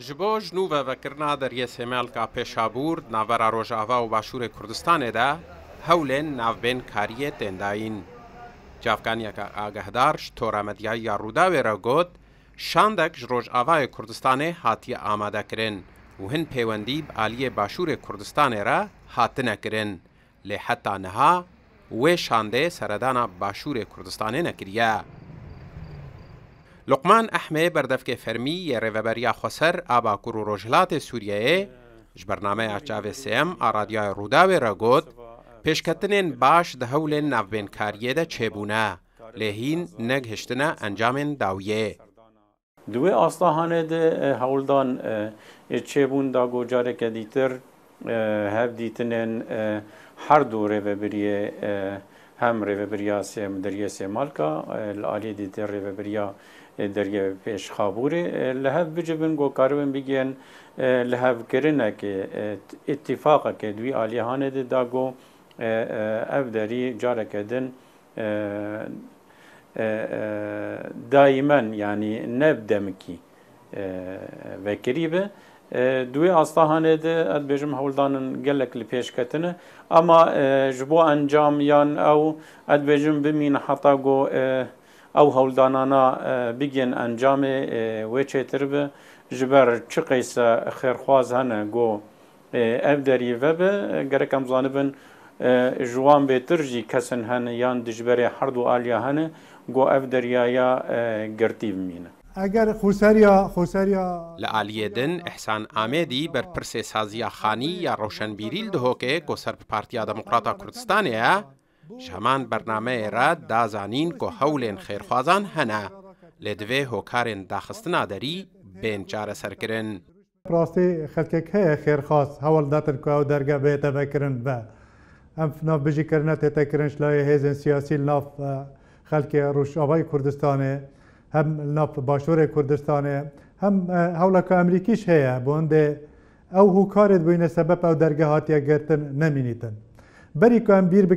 ji bo jinû vevekirina deryê Sêmelka Pêşabûr navbera Rojava û Başûrê Kurdistanê de hewlên navbênkariyê têndayîn. Cavkaniyeka agehdar ji toramedyayî ya Rûdawê re got, şandek ji Rojavayê Kurdistanê hatiye amadekirin û hin pêwendî bi aliyê Başûrê Kurdistanê re hatine kirin. Lê heta niha wê şandê seredana Başûrê Kurdistanê nekiriye. لقمان ئەحمێ بەردەفکێ فەرمی یێڕێوە بەریا خۆسەر ئاباکوور و ڕۆژلاتێ سووریەیە ji bernameya çavê sêm a radyaya Rûdawê re got, pêşketinên baş di hewlên navbênkariyê de çêbûne, lêhîn neg hiştine encamên dawiyê. Di wê astahanê de hewldan çêbûn da gocareke dîtir hev dîtinên her dorê vebiriyê هم ریوبریا سیم دریا سیمالکا الالی دیتر ریوبریا دریا پیش خابوری لهف بجبن گو کاربن بگین لهف کرنه که اتفاقه که دوی آلیهانه دی دا گو ev deri carek edin daimen yani nev demki vekiribe دوی ئاستاهانێ بێژم هەوڵدانن gelek li pêşketine ama e, ji bo encamiyan ew ed bêjim bimîn heta go e, ew hewldanana e, bigên encamê wê çêtir bi ji ber çi qeyse xêrxwaz hene go ev derî vebe gerek em zanibin ji wan bêtir jî kesin hene yan dijberê herdu aliya hene go ev deryaya girtî bimîne. ئەگەر خورسەریا خۆسەریا لە ئالیێدن ئەحسان ئامێدی بەرپرسێ سازیاخانی یا ڕۆشنبیریل دهۆکێ کۆ سەر پارتیا دەموکراتە کوردستانەیە شەمان بەرنمەیێرە دازانین کۆ هەولێن خێرخوازان هەنا لێ دوێ هۆکارێن داخستنا دەری بێن چارەسەرکردن. ڕاستی خەکێک هەیە خێرخواز هەوڵداتن کو و دەرگە بێتە بەکردن بە ئەم نافبژیکردە تێتەکردن لای هێزن سیاسی ناف خەلکی ڕوشابای کوردستانێ. هم ناف باشور کردستان هم هەوڵەکە او هەیە بۆندێ ئەو هوکارێت سبب او درگه دەرگە هااتە گرتن بری که هم بیر و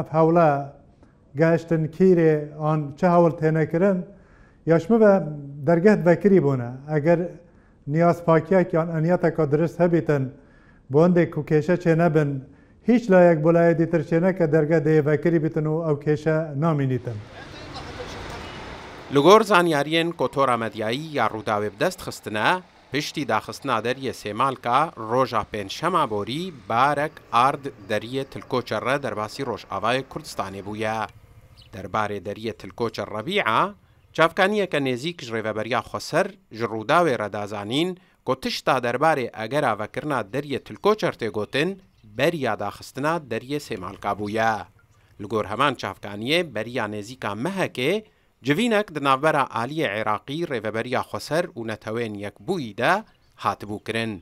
اف گشتن گشتن کیره آن چه تینه یا یاشمه و درگهت وکری بونه اگر نیاز انیاتا که درست هبیتن بونده که کشه چه نبن هیچ لایک بۆلایەتی دیتر چه نکه درگه بەکری بیتن و او کشه نامینیتن. لەگۆر زانیاریەن کۆتۆرا مەدیایی یا ڕووداوێ بدەست خستنە پشتی داخستنا دەریە سێمالکە ڕۆژا پێنجشەما بۆری بارەک ئارد دەریە تلکۆچەڕە دەرباسی ڕۆژئاوای کوردستانی بووە. دەربارێ دەریە تلکۆچە ڕەبیعە، چاافکانیەکە نێزیک ژێڤەبەریا خۆسەر ژ ڕووداوێ ڕەدازانین کۆ تشتا دەربارێ ئەگەراڤەکردنا دەریە تلکۆچەرتێگوتن بەریا داخستنا دەریە سێمالکا بووە. لەگۆر هەمان چاافکانیە بەریا نێزیکە مەهەکێ، جوینک د ناوبرا عالی عراقی ریوبریا خسر و نتوین یک بوی ده هات بو کرن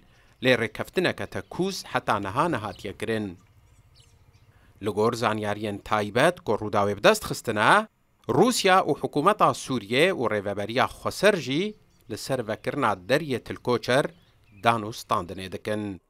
لی رکفتنک تکوز حتا نها نهات یکرن لگور زانیارین تایبت که روداوی بدست خستنه روسیا و حکومتا سوریه و ریوبریا خسر جی لسر وکرنا دریه تلکوچر دانو ستاندنه دکن.